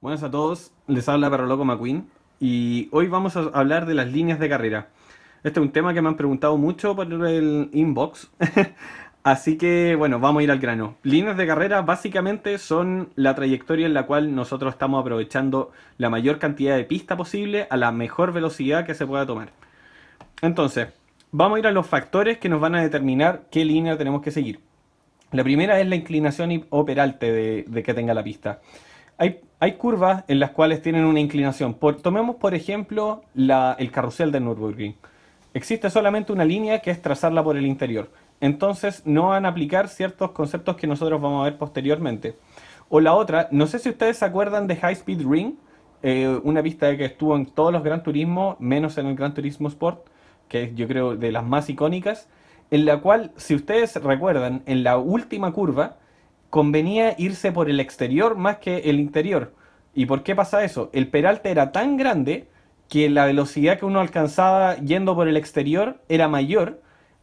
Buenas a todos, les habla Perro Loco McQueen y hoy vamos a hablar de las líneas de carrera. Este es un tema que me han preguntado mucho por el inbox, así que bueno, vamos a ir al grano. Líneas de carrera básicamente son la trayectoria en la cual nosotros estamos aprovechando la mayor cantidad de pista posible a la mejor velocidad que se pueda tomar. Entonces, vamos a ir a los factores que nos van a determinar qué línea tenemos que seguir. La primera es la inclinación y o de, de que tenga la pista hay, curvas en las cuales tienen una inclinación. tomemos, por ejemplo, el carrusel de Nürburgring. Existe solamente una línea que es trazarla por el interior. Entonces no van a aplicar ciertos conceptos que nosotros vamos a ver posteriormente. O la otra, no sé si ustedes se acuerdan de High Speed Ring, eh, una pista que estuvo en todos los Gran Turismo, menos en el Gran Turismo Sport, que es yo creo de las más icónicas, en la cual, si ustedes recuerdan, en la última curva, convenía irse por el exterior más que el interior. ¿Y por qué pasa eso? El peralte era tan grande que la velocidad que uno alcanzaba yendo por el exterior era mayor.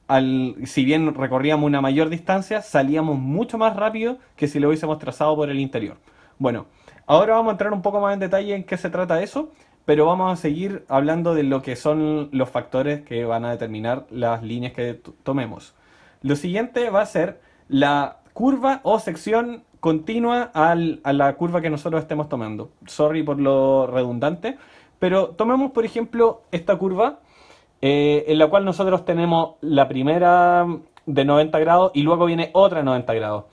Al, si bien recorríamos una mayor distancia, salíamos mucho más rápido que si lo hubiésemos trazado por el interior. Bueno, ahora vamos a entrar un poco más en detalle en qué se trata eso, pero vamos a seguir hablando de lo que son los factores que van a determinar las líneas que tomemos. Lo siguiente va a ser la curva o sección continua a la curva que nosotros estemos tomando. Sorry por lo redundante, pero tomemos por ejemplo esta curva eh, en la cual nosotros tenemos la primera de 90 grados y luego viene otra 90 grados.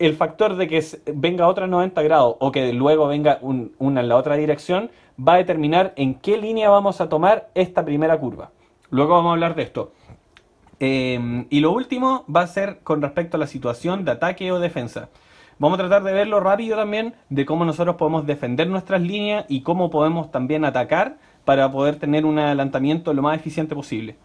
El factor de que venga otra 90 grados o que luego venga una en la otra dirección va a determinar en qué línea vamos a tomar esta primera curva. Luego vamos a hablar de esto. Em, y lo último va a ser con respecto a la situación de ataque o defensa. Vamos a tratar de verlo rápido también de cómo nosotros podemos defender nuestras líneas y cómo podemos también atacar para poder tener un adelantamiento lo más eficiente posible.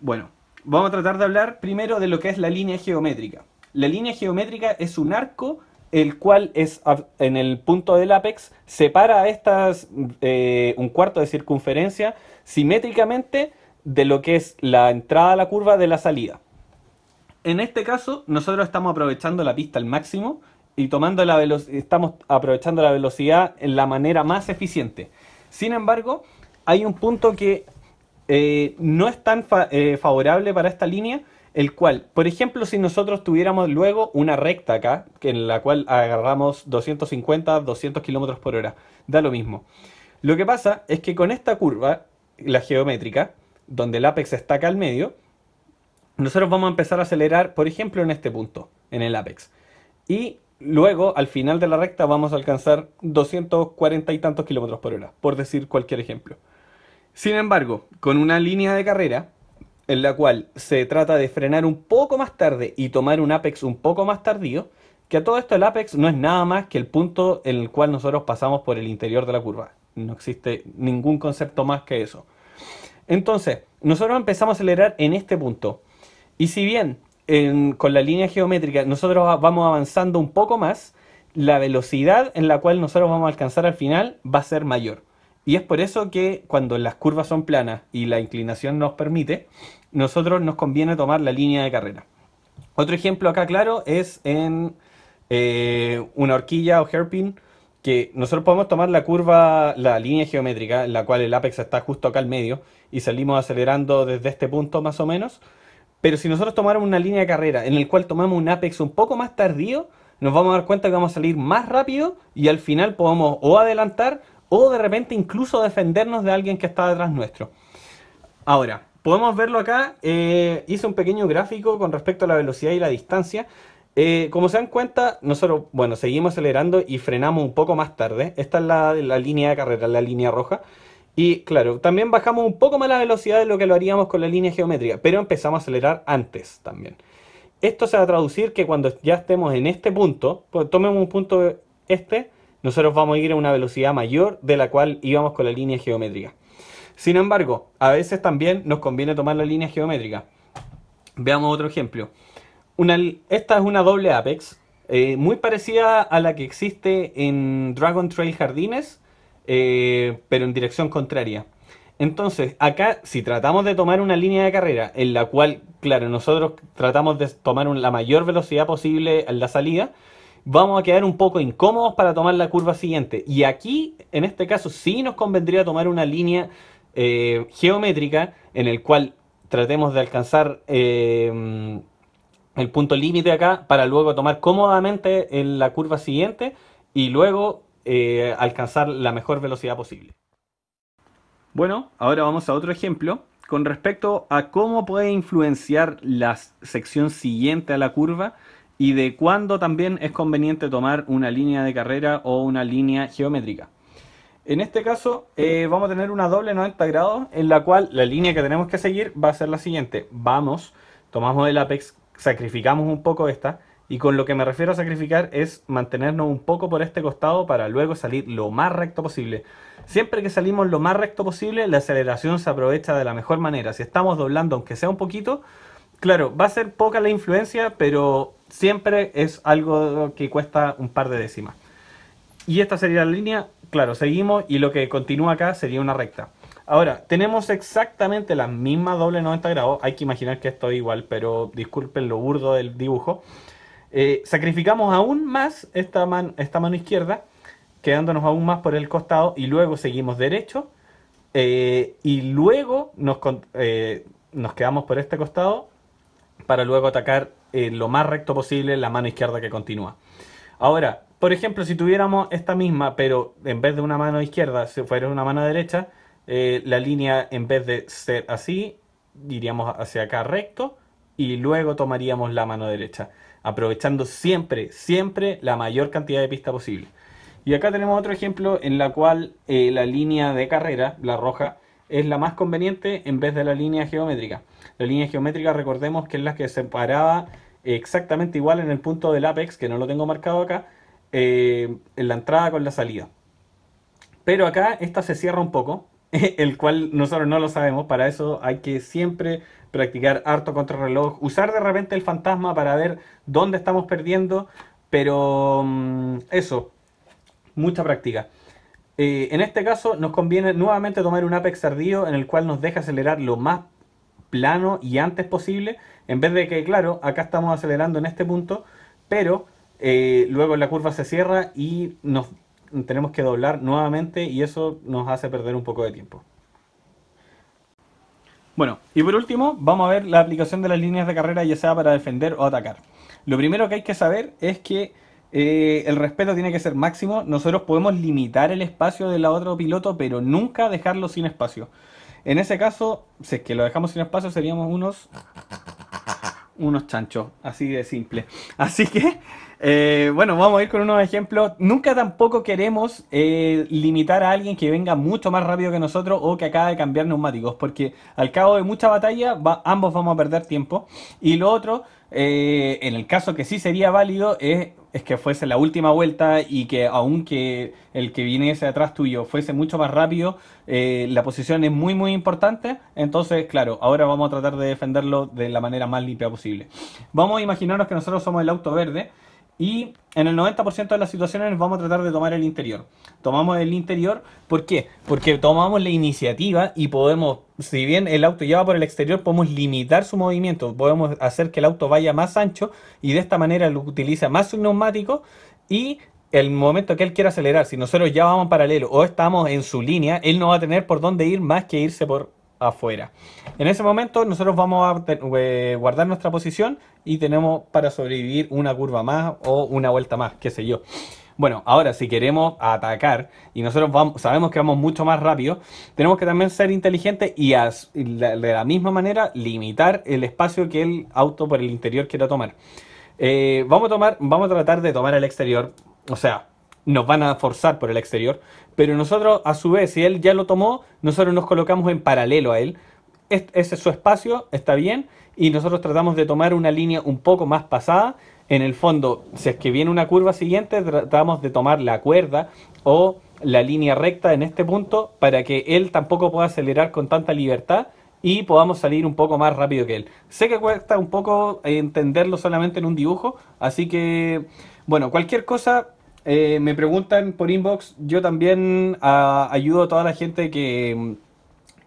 Bueno, vamos a tratar de hablar primero de lo que es la línea geométrica. La línea geométrica es un arco el cual es en el punto del apex separa estas eh, un cuarto de circunferencia simétricamente de lo que es la entrada a la curva de la salida. En este caso, nosotros estamos aprovechando la pista al máximo y tomando la estamos aprovechando la velocidad en la manera más eficiente. Sin embargo, hay un punto que eh, no es tan eh, favorable para esta línea, el cual, por ejemplo, si nosotros tuviéramos luego una recta acá, en la cual agarramos 250, 200 kilómetros por hora, da lo mismo. Lo que pasa es que con esta curva, la geométrica, donde el apex está acá al medio, nosotros vamos a empezar a acelerar, por ejemplo, en este punto, en el apex. Y luego, al final de la recta, vamos a alcanzar 240 y tantos kilómetros por hora, por decir cualquier ejemplo. Sin embargo, con una línea de carrera, en la cual se trata de frenar un poco más tarde y tomar un apex un poco más tardío, que a todo esto el apex no es nada más que el punto en el cual nosotros pasamos por el interior de la curva. No existe ningún concepto más que eso. Entonces, nosotros empezamos a acelerar en este punto. Y si bien con la línea geométrica nosotros vamos avanzando un poco más, la velocidad en la cual nosotros vamos a alcanzar al final va a ser mayor. Y es por eso que cuando las curvas son planas y la inclinación nos permite, nosotros nos conviene tomar la línea de carrera. Otro ejemplo acá claro es en eh, una horquilla o hairpin que nosotros podemos tomar la curva, la línea geométrica, en la cual el apex está justo acá al medio, y salimos acelerando desde este punto más o menos. Pero si nosotros tomamos una línea de carrera en el cual tomamos un apex un poco más tardío, nos vamos a dar cuenta que vamos a salir más rápido y al final podemos o adelantar o de repente incluso defendernos de alguien que está detrás nuestro. Ahora, podemos verlo acá, eh, hice un pequeño gráfico con respecto a la velocidad y la distancia. Eh, como se dan cuenta, nosotros, seguimos acelerando y frenamos un poco más tarde. Esta es la, la línea de carrera, la línea roja. Y claro, también bajamos un poco más la velocidad de lo que lo haríamos con la línea geométrica, pero empezamos a acelerar antes también. Esto se va a traducir que cuando ya estemos en este punto, pues, tomemos un punto este, nosotros vamos a ir a una velocidad mayor de la cual íbamos con la línea geométrica. Sin embargo, a veces también nos conviene tomar la línea geométrica. Veamos otro ejemplo esta es una doble Apex, eh, muy parecida a la que existe en Dragon Trail Jardines, eh, pero en dirección contraria. Entonces, acá, si tratamos de tomar una línea de carrera en la cual, claro, nosotros tratamos de tomar la mayor velocidad posible en la salida, vamos a quedar un poco incómodos para tomar la curva siguiente. Y aquí, en este caso, sí nos convendría tomar una línea eh, geométrica en el cual tratemos de alcanzar el punto límite acá para luego tomar cómodamente en la curva siguiente y luego eh, alcanzar la mejor velocidad posible. Bueno, ahora vamos a otro ejemplo con respecto a cómo puede influenciar la sección siguiente a la curva y de cuándo también es conveniente tomar una línea de carrera o una línea geométrica. En este caso eh, vamos a tener una doble 90 grados en la cual la línea que tenemos que seguir va a ser la siguiente. Vamos, tomamos el apex sacrificamos un poco esta. Y con lo que me refiero a sacrificar es mantenernos un poco por este costado para luego salir lo más recto posible. Siempre que salimos lo más recto posible, la aceleración se aprovecha de la mejor manera. Si estamos doblando, aunque sea un poquito, claro, va a ser poca la influencia, pero siempre es algo que cuesta un par de décimas. Y esta sería la línea, claro, seguimos y lo que continúa acá sería una recta. Ahora, tenemos exactamente la misma doble 90 grados. Hay que imaginar que esto es igual, pero disculpen lo burdo del dibujo. Eh, sacrificamos aún más esta, esta mano izquierda, quedándonos aún más por el costado, y luego seguimos derecho. Eh, y luego nos, eh, nos, quedamos por este costado para luego atacar lo más recto posible la mano izquierda que continúa. Ahora, por ejemplo, si tuviéramos esta misma, pero en vez de una mano izquierda, si fuera una mano derecha, eh, la línea en vez de ser así, iríamos hacia acá recto y luego tomaríamos la mano derecha, aprovechando siempre, siempre la mayor cantidad de pista posible. Y acá tenemos otro ejemplo en la cual eh, la línea de carrera, la roja, es la más conveniente en vez de la línea geométrica. La línea geométrica, recordemos que es la que se separaba exactamente igual en el punto del apex, que no lo tengo marcado acá, eh, en la entrada con la salida. Pero acá esta se cierra un poco el cual nosotros no lo sabemos, para eso hay que siempre practicar harto reloj, usar de repente el fantasma para ver dónde estamos perdiendo, pero mm, eso, mucha práctica. Eh, en este caso nos conviene nuevamente tomar un Apex tardío en el cual nos deja acelerar lo más plano y antes posible, en vez de que, claro, acá estamos acelerando en este punto, pero eh, luego la curva se cierra y nos tenemos que doblar nuevamente y eso nos hace perder un poco de tiempo. Bueno, y por último, vamos a ver la aplicación de las líneas de carrera, ya sea para defender o atacar. Lo primero que hay que saber es que eh, el respeto tiene que ser máximo. Nosotros podemos limitar el espacio del otro piloto, pero nunca dejarlo sin espacio. En ese caso, si es que lo dejamos sin espacio, seríamos unos unos chanchos, así de simple. Así que, eh, bueno, vamos a ir con unos ejemplos. Nunca tampoco queremos eh, limitar a alguien que venga mucho más rápido que nosotros o que acaba de cambiar neumáticos, porque al cabo de mucha batalla ambos vamos a perder tiempo. Y lo otro, eh, en el caso que sí sería válido, es es que fuese la última vuelta y que aunque el que viniese atrás tuyo fuese mucho más rápido, eh, la posición es muy muy importante, entonces claro, ahora vamos a tratar de defenderlo de la manera más limpia posible. Vamos a imaginarnos que nosotros somos el auto verde y en el 90% de las situaciones vamos a tratar de tomar el interior. Tomamos el interior, ¿por qué? Porque tomamos la iniciativa y podemos, si bien el auto ya va por el exterior, podemos limitar su movimiento, podemos hacer que el auto vaya más ancho y de esta manera lo utiliza más su neumático y el momento que él quiera acelerar, si nosotros ya vamos paralelo o estamos en su línea, él no va a tener por dónde ir más que irse por afuera. En ese momento nosotros vamos a eh, guardar nuestra posición y tenemos para sobrevivir una curva más o una vuelta más, qué sé yo. Bueno, ahora si queremos atacar y nosotros vamos, sabemos que vamos mucho más rápido, tenemos que también ser inteligentes y, de la misma manera limitar el espacio que el auto por el interior quiera tomar. Eh, vamos, a tomar vamos a tratar de tomar el exterior, o sea, nos van a forzar por el exterior, pero nosotros a su vez, si él ya lo tomó, nosotros nos colocamos en paralelo a él. Ese es su espacio, está bien, y nosotros tratamos de tomar una línea un poco más pasada. En el fondo, si es que viene una curva siguiente, tratamos de tomar la cuerda o la línea recta en este punto para que él tampoco pueda acelerar con tanta libertad y podamos salir un poco más rápido que él. Sé que cuesta un poco entenderlo solamente en un dibujo, así que, bueno, cualquier cosa eh, me preguntan por inbox, yo también ah, ayudo a toda la gente que,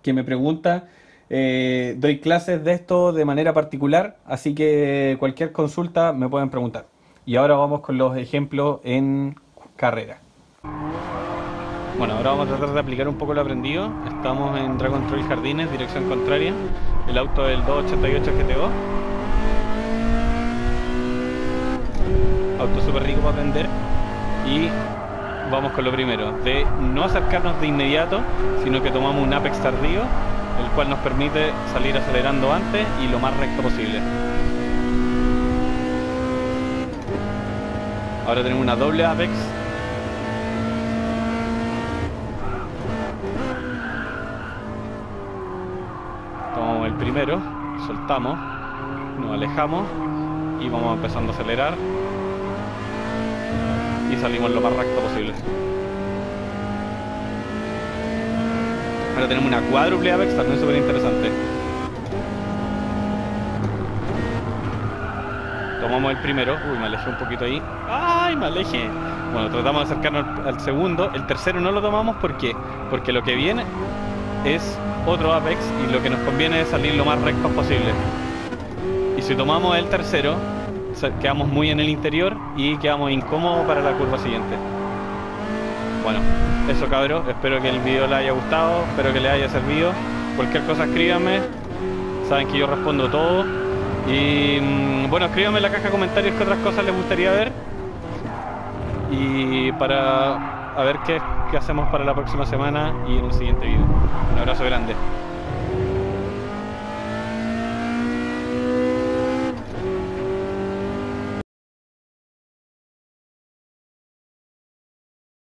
que me pregunta. Eh, doy clases de esto de manera particular, así que cualquier consulta me pueden preguntar. Y ahora vamos con los ejemplos en carrera. Bueno, ahora vamos a tratar de aplicar un poco lo aprendido. Estamos en Dragon Trail Jardines, dirección contraria. El auto del 288 GTO. Auto súper rico para aprender y vamos con lo primero, de no acercarnos de inmediato, sino que tomamos un apex tardío, el cual nos permite salir acelerando antes y lo más recto posible. Ahora tenemos una doble apex. Tomamos el primero, soltamos, nos alejamos y vamos empezando a acelerar y salimos lo más recto posible. Ahora tenemos una cuádruple Apex, también súper interesante. Tomamos el primero. Uy, me alejé un poquito ahí. ¡Ay, me aleje! Bueno, tratamos de acercarnos al segundo. El tercero no lo tomamos, ¿por Porque lo que viene es otro Apex y lo que nos conviene es salir lo más recto posible. Y si tomamos el tercero, quedamos muy en el interior y quedamos incómodos para la curva siguiente. Bueno, eso cabros, espero que el video les haya gustado, espero que les haya servido. Cualquier cosa escríbanme, saben que yo respondo todo. Y mm, bueno, escríbanme en la caja de comentarios qué otras cosas les gustaría ver. Y para a ver qué, qué hacemos para la próxima semana y en el siguiente video. Un abrazo grande.